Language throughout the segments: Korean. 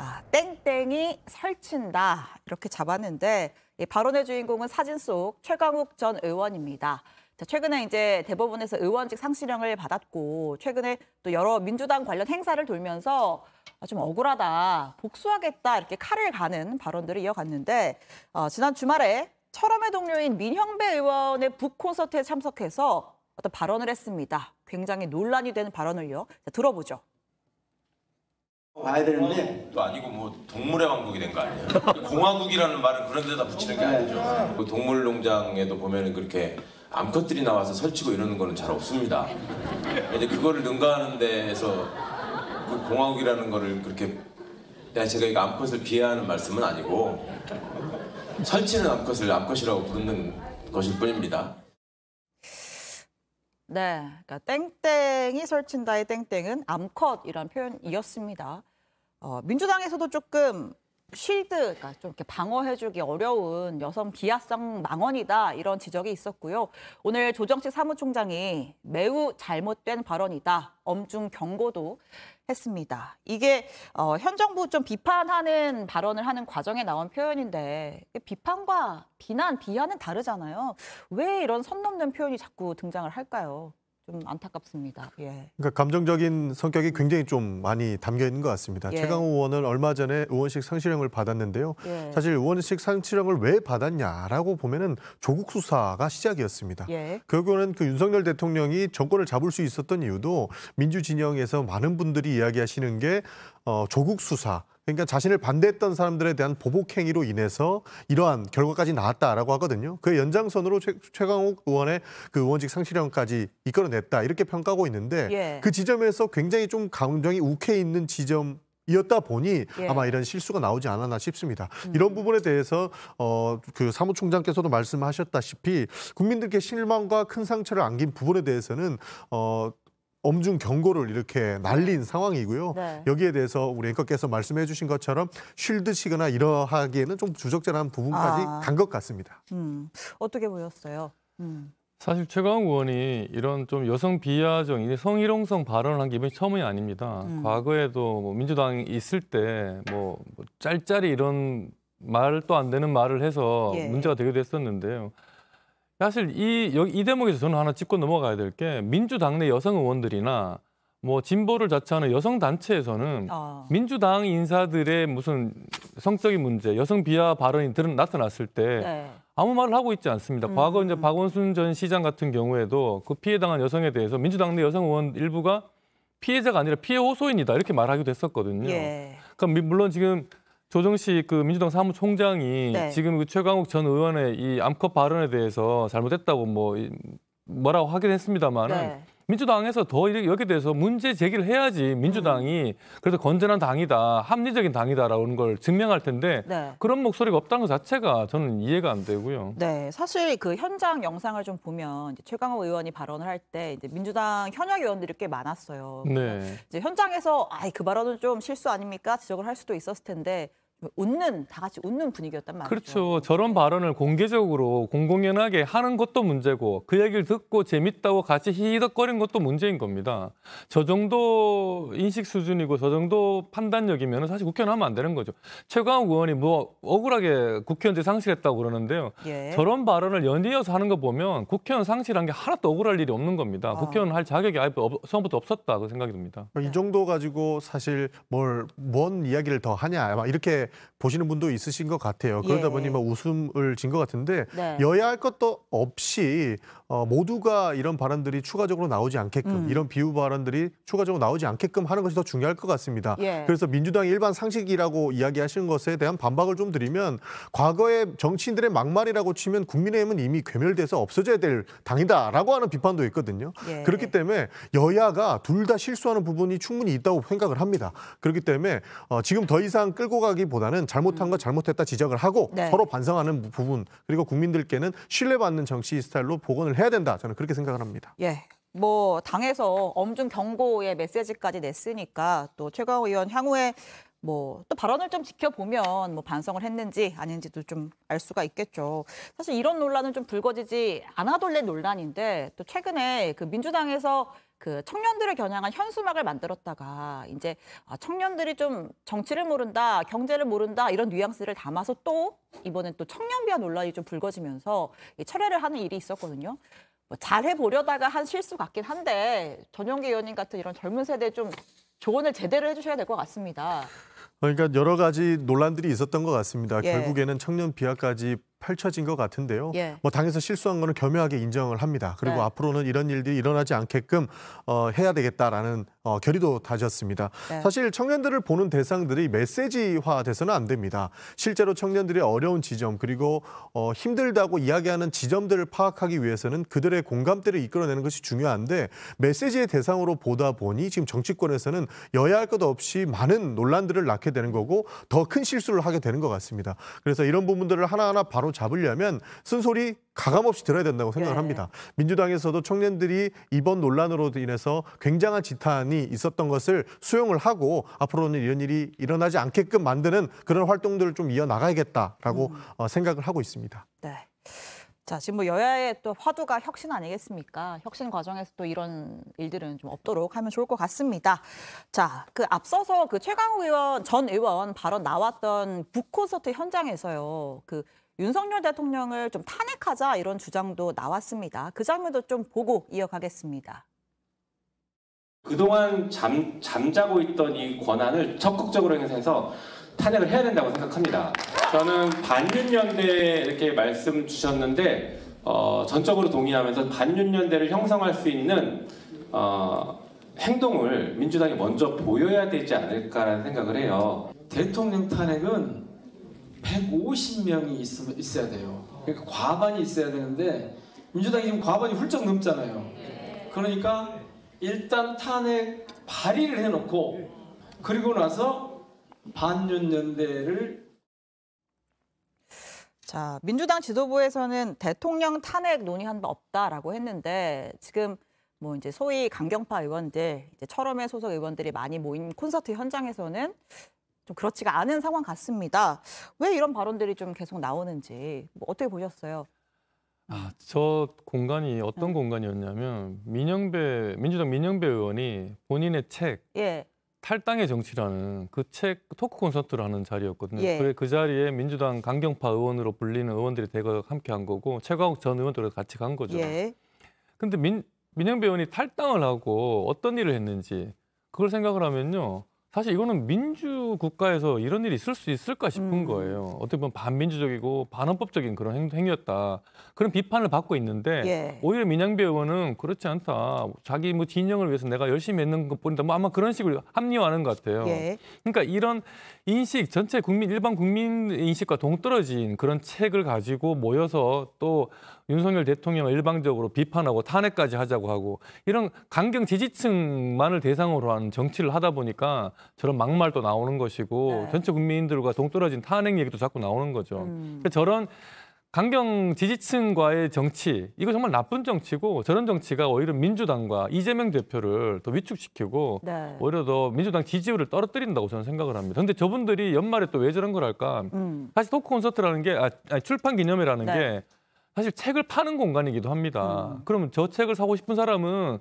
아, 땡땡이 설친다 이렇게 잡았는데 이 발언의 주인공은 사진 속 최강욱 전 의원입니다. 자, 최근에 이제 대법원에서 의원직 상실형을 받았고 최근에 또 여러 민주당 관련 행사를 돌면서 아, 좀 억울하다, 복수하겠다 이렇게 칼을 가는 발언들을 이어갔는데 어, 지난 주말에 철험의 동료인 민형배 의원의 북 콘서트에 참석해서 어떤 발언을 했습니다. 굉장히 논란이 되는 발언을요. 자, 들어보죠. 봐야 되는데 또 아니고 뭐 동물의 왕국이 된 거 아니에요? 공화국이라는 말은 그런 데다 붙이는 게 네. 아니죠. 그 동물농장에도 보면은 그렇게 암컷들이 나와서 설치고 이러는 거는 잘 없습니다. 이제 그거를 능가하는 데에서 그 공화국이라는 거를 그렇게 제가 이거 암컷을 비하하는 말씀은 아니고 설치는 암컷을 암컷이라고 부르는 것일 뿐입니다. 네, 그러니까 땡땡이 설친다의 땡땡은 암컷이란 표현이었습니다. 어, 민주당에서도 조금 쉴드, 그러니까 좀 이렇게 방어해주기 어려운 여성 비하성 망언이다 이런 지적이 있었고요. 오늘 조정식 사무총장이 매우 잘못된 발언이다 엄중 경고도 했습니다. 이게 어, 현 정부 좀 비판하는 발언을 하는 과정에 나온 표현인데 비판과 비난, 비하는 다르잖아요. 왜 이런 선 넘는 표현이 자꾸 등장을 할까요? 좀 안타깝습니다. 예. 그러니까 감정적인 성격이 굉장히 좀 많이 담겨 있는 것 같습니다. 예. 최강호 의원은 얼마 전에 의원식 상실형을 받았는데요. 예. 사실 의원식 상실형을 왜 받았냐라고 보면은 조국 수사가 시작이었습니다. 결국은 예. 그 윤석열 대통령이 정권을 잡을 수 있었던 이유도 민주 진영에서 많은 분들이 이야기하시는 게 어, 조국 수사 그러니까 자신을 반대했던 사람들에 대한 보복행위로 인해서 이러한 결과까지 나왔다라고 하거든요. 그 연장선으로 최, 최강욱 의원의 그 의원직 상실형까지 이끌어냈다 이렇게 평가하고 있는데 예. 그 지점에서 굉장히 좀 감정이 욱해 있는 지점 이었다 보니 예. 아마 이런 실수가 나오지 않았나 싶습니다. 음. 이런 부분에 대해서 어, 그 사무총장께서도 말씀하셨다시피 국민들께 실망과 큰 상처를 안긴 부분에 대해서는 어, 엄중 경고를 이렇게 날린 상황이고요. 네. 여기에 대해서 우리 앵커께서 말씀해 주신 것처럼 쉴드 시거나 이러하기에는 좀 주적절한 부분까지 아. 간것 같습니다. 음. 어떻게 보였어요? 음. 사실 최강 의원이 이런 좀 여성 비하적인 성희롱성 발언을 한 게 이번이 처음이 아닙니다. 음. 과거에도 뭐 민주당이 있을 때뭐 뭐 짤짤이 이런 말도 안 되는 말을 해서 예. 문제가 되기도 했었는데요. 사실 이, 여기, 이 대목에서 저는 하나 짚고 넘어가야 될 게 민주당 내 여성 의원들이나 뭐 진보를 자처하는 여성 단체에서는 어. 아. 민주당 인사들의 무슨 성적인 문제, 여성 비하 발언이 드러 나타났을 때 네. 아무 말을 하고 있지 않습니다. 음. 과거 이제 박원순 전 시장 같은 경우에도 그 피해 당한 여성에 대해서 민주당 내 여성 의원 일부가 피해자가 아니라 피해 호소인이다 이렇게 말하기도 했었거든요. 예. 그러니까 물론 지금 조정식 그 민주당 사무총장이 네. 지금 그 최강욱 전 의원의 이 암컷 발언에 대해서 잘못했다고 뭐 뭐라고 하긴 했습니다만은 네. 민주당에서 더 이렇게 돼서 문제 제기를 해야지 민주당이 음. 그래서 건전한 당이다, 합리적인 당이다라는 걸 증명할 텐데 네. 그런 목소리가 없다는 것 자체가 저는 이해가 안 되고요. 네, 사실 그 현장 영상을 좀 보면 이제 최강호 의원이 발언을 할 때 이제 민주당 현역 의원들이 꽤 많았어요. 네. 이제 현장에서 아이 그 발언은 좀 실수 아닙니까 지적을 할 수도 있었을 텐데 웃는 다 같이 웃는 분위기였단 말이죠. 그렇죠. 저런 발언을 공개적으로 공공연하게 하는 것도 문제고 그 얘기를 듣고 재밌다고 같이 히덕거린 것도 문제인 겁니다. 저 정도 인식 수준이고 저 정도 판단력이면 사실 국회는 하면 안 되는 거죠. 최강욱 의원이 뭐 억울하게 국회의원제 상실했다고 그러는데요. 예. 저런 발언을 연이어서 하는 거 보면 국회의원 상실한 게 하나도 억울할 일이 없는 겁니다. 아. 국회의원 할 자격이 아예 없, 처음부터 없었다 고 그 생각이 듭니다. 이 정도 가지고 사실 뭘 뭔 이야기를 더 하냐 막 이렇게 보시는 분도 있으신 것 같아요. 예. 그러다 보니 막 웃음을 진 것 같은데 네. 여야 할 것도 없이 어, 모두가 이런 발언들이 추가적으로 나오지 않게끔 음. 이런 비유 발언들이 추가적으로 나오지 않게끔 하는 것이 더 중요할 것 같습니다. 예. 그래서 민주당의 일반 상식이라고 이야기하시는 것에 대한 반박을 좀 드리면 과거에 정치인들의 막말이라고 치면 국민의힘은 이미 괴멸돼서 없어져야 될 당이다라고 하는 비판도 있거든요. 예. 그렇기 때문에 여야가 둘 다 실수하는 부분이 충분히 있다고 생각을 합니다. 그렇기 때문에 어, 지금 더 이상 끌고 가기 보다 보다는 잘못한 거 음. 잘못했다 지적을 하고 네. 서로 반성하는 부분 그리고 국민들께는 신뢰받는 정치 스타일로 복원을 해야 된다. 저는 그렇게 생각을 합니다. 예. 뭐 당에서 엄중 경고의 메시지까지 냈으니까 또 최강호 의원 향후에 뭐 또 발언을 좀 지켜보면 뭐 반성을 했는지 아닌지도 좀 알 수가 있겠죠. 사실 이런 논란은 좀 불거지지 않아돌래 논란인데 또 최근에 그 민주당에서 그 청년들을 겨냥한 현수막을 만들었다가 이제 아, 청년들이 좀 정치를 모른다, 경제를 모른다 이런 뉘앙스를 담아서 또 이번엔 또 청년비하 논란이 좀 불거지면서 이 철회를 하는 일이 있었거든요. 뭐 잘해 보려다가 한 실수 같긴 한데 전용기 의원님 같은 이런 젊은 세대 좀 조언을 제대로 해주셔야 될 것 같습니다. 그러니까 여러 가지 논란들이 있었던 것 같습니다. 예. 결국에는 청년 비하까지 펼쳐진 것 같은데요. 예. 뭐 당에서 실수한 거는 겸허하게 인정을 합니다. 그리고 네. 앞으로는 이런 일들이 일어나지 않게끔 어, 해야 되겠다라는 어, 결의도 다졌습니다. 네. 사실 청년들을 보는 대상들이 메시지화돼서는 안 됩니다. 실제로 청년들의 어려운 지점 그리고 어, 힘들다고 이야기하는 지점들을 파악하기 위해서는 그들의 공감대를 이끌어내는 것이 중요한데 메시지의 대상으로 보다 보니 지금 정치권에서는 여야 할것 없이 많은 논란들을 낳게 되는 거고 더 큰 실수를 하게 되는 것 같습니다. 그래서 이런 부분들을 하나하나 바로 바로잡으려면 쓴소리 가감없이 들어야 된다고 생각을 예. 합니다. 민주당에서도 청년들이 이번 논란으로 인해서 굉장한 지탄이 있었던 것을 수용을 하고 앞으로는 이런 일이 일어나지 않게끔 만드는 그런 활동들을 좀 이어나가야겠다라고 음. 어, 생각을 하고 있습니다. 네. 자, 지금 뭐 여야의 또 화두가 혁신 아니겠습니까? 혁신 과정에서 또 이런 일들은 좀 없도록 하면 좋을 것 같습니다. 자, 그 앞서서 그 최강욱 의원 전 의원 발언 나왔던 북콘서트 현장에서요. 그 윤석열 대통령을 좀 탄핵하자 이런 주장도 나왔습니다. 그 장면도 좀 보고 이어가겠습니다. 그동안 잠, 잠자고 있던 이 권한을 적극적으로 행사해서 탄핵을 해야 된다고 생각합니다. 저는 반윤연대 이렇게 말씀 주셨는데 어, 전적으로 동의하면서 반윤연대를 형성할 수 있는 어, 행동을 민주당이 먼저 보여야 되지 않을까라는 생각을 해요. 대통령 탄핵은 150명이 있, 어야 돼요. 어. 그러니까 과반이 있어야 되는데 민주당이 지금 과반이 훌쩍 넘잖아요. 네. 그러니까 일단 탄핵 발의를 해놓고 그리고 나서 반윤연대를 자 민주당 지도부에서는 대통령 탄핵 논의한 바 없다라고 했는데 지금 뭐 이제 소위 강경파 의원들 이제 철험의 소속 의원들이 많이 모인 콘서트 현장에서는 좀 그렇지가 않은 상황 같습니다. 왜 이런 발언들이 좀 계속 나오는지 뭐 어떻게 보셨어요? 아, 저 공간이 어떤 네. 공간이었냐면 민영배 민주당 민영배 의원이 본인의 책 예. 탈당의 정치라는 그 책 토크 콘서트를 하는 자리였거든요. 예. 그래 그 자리에 민주당 강경파 의원으로 불리는 의원들이 대거 함께 한 거고 최광욱전 의원도 같이 간 거죠. 예. 근데 민 민영배 의원이 탈당을 하고 어떤 일을 했는지 그걸 생각을 하면요. 사실 이거는 민주 국가에서 이런 일이 있을 수 있을까 싶은 음. 거예요. 어떻게 보면 반민주적이고 반헌법적인 그런 행, 행위였다. 그런 비판을 받고 있는데 예. 오히려 민양배 의원은 그렇지 않다. 자기 뭐 진영을 위해서 내가 열심히 했는 것보니까뭐 아마 그런 식으로 합리화하는 것 같아요. 예. 그러니까 이런 인식 전체 국민 일반 국민 인식과 동떨어진 그런 책을 가지고 모여서 또 윤석열 대통령을 일방적으로 비판하고 탄핵까지 하자고 하고 이런 강경 지지층만을 대상으로 한 정치를 하다 보니까 저런 막말도 나오는 것이고 네. 전체 국민들과 동떨어진 탄핵 얘기도 자꾸 나오는 거죠. 음. 그러니까 저런 강경 지지층과의 정치, 이거 정말 나쁜 정치고 저런 정치가 오히려 민주당과 이재명 대표를 더 위축시키고 네. 오히려 더 민주당 지지율을 떨어뜨린다고 저는 생각을 합니다. 근데 저분들이 연말에 또 왜 저런 걸 할까? 음. 사실 토크 콘서트라는 게, 아, 출판 기념회라는 네. 게 사실 책을 파는 공간이기도 합니다. 음. 그러면 저 책을 사고 싶은 사람은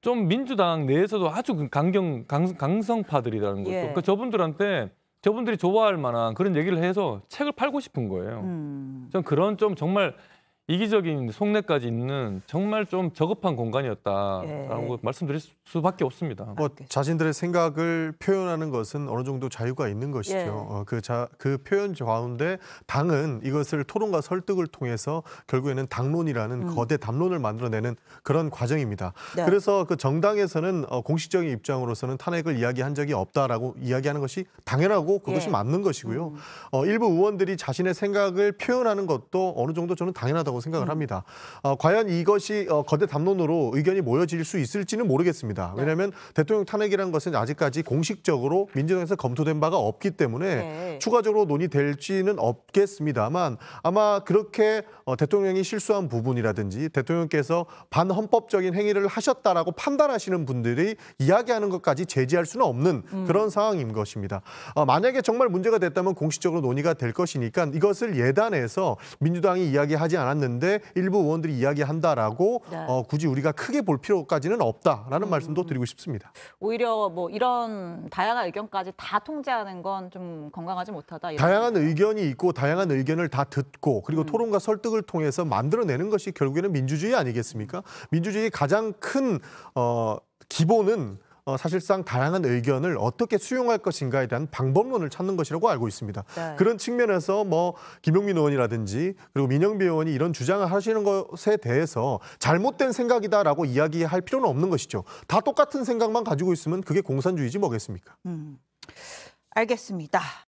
좀 민주당 내에서도 아주 강경, 강, 성파들이라는 거죠. 예. 그러니까 저분들한테 저분들이 좋아할 만한 그런 얘기를 해서 책을 팔고 싶은 거예요. 음. 전 그런 좀 정말 이기적인 속내까지 있는 정말 좀 저급한 공간이었다라는 예. 말씀드릴 수밖에 없습니다. 아, 뭐 자신들의 생각을 표현하는 것은 어느 정도 자유가 있는 것이죠. 예. 어, 그, 자, 그 표현 가운데 당은 이것을 토론과 설득을 통해서 결국에는 당론이라는 음. 거대 담론을 만들어내는 그런 과정입니다. 네. 그래서 그 정당에서는 어, 공식적인 입장으로서는 탄핵을 이야기한 적이 없다라고 이야기하는 것이 당연하고 그것이 예. 맞는 것이고요. 음. 어, 일부 의원들이 자신의 생각을 표현하는 것도 어느 정도 저는 당연하다고 있다고 생각을 합니다. 어, 과연 이것이 어, 거대 담론으로 의견이 모여질 수 있을지는 모르겠습니다. 네. 왜냐하면 대통령 탄핵이라는 것은 아직까지 공식적으로 민주당에서 검토된 바가 없기 때문에 네. 추가적으로 논의될지는 없겠습니다만 아마 그렇게 어, 대통령이 실수한 부분이라든지 대통령께서 반헌법적인 행위를 하셨다라고 판단하시는 분들이 이야기하는 것까지 제지할 수는 없는 음. 그런 상황인 것입니다. 어, 만약에 정말 문제가 됐다면 공식적으로 논의가 될 것이니까 이것을 예단해서 민주당이 이야기하지 않았는 있는데 일부 의원들이 이야기한다라고 네. 어, 굳이 우리가 크게 볼 필요까지는 없다라는 음. 말씀도 드리고 싶습니다. 오히려 뭐 이런 다양한 의견까지 다 통제하는 건 좀 건강하지 못하다. 다양한 건 의견이 있고 다양한 의견을 다 듣고 그리고 음. 토론과 설득을 통해서 만들어내는 것이 결국에는 민주주의 아니겠습니까? 민주주의의 가장 큰 어, 기본은 어, 사실상 다양한 의견을 어떻게 수용할 것인가에 대한 방법론을 찾는 것이라고 알고 있습니다. 네. 그런 측면에서 뭐 김용민 의원이라든지 그리고 민영배 의원이 이런 주장을 하시는 것에 대해서 잘못된 생각이다라고 이야기할 필요는 없는 것이죠. 다 똑같은 생각만 가지고 있으면 그게 공산주의지 뭐겠습니까? 음, 알겠습니다.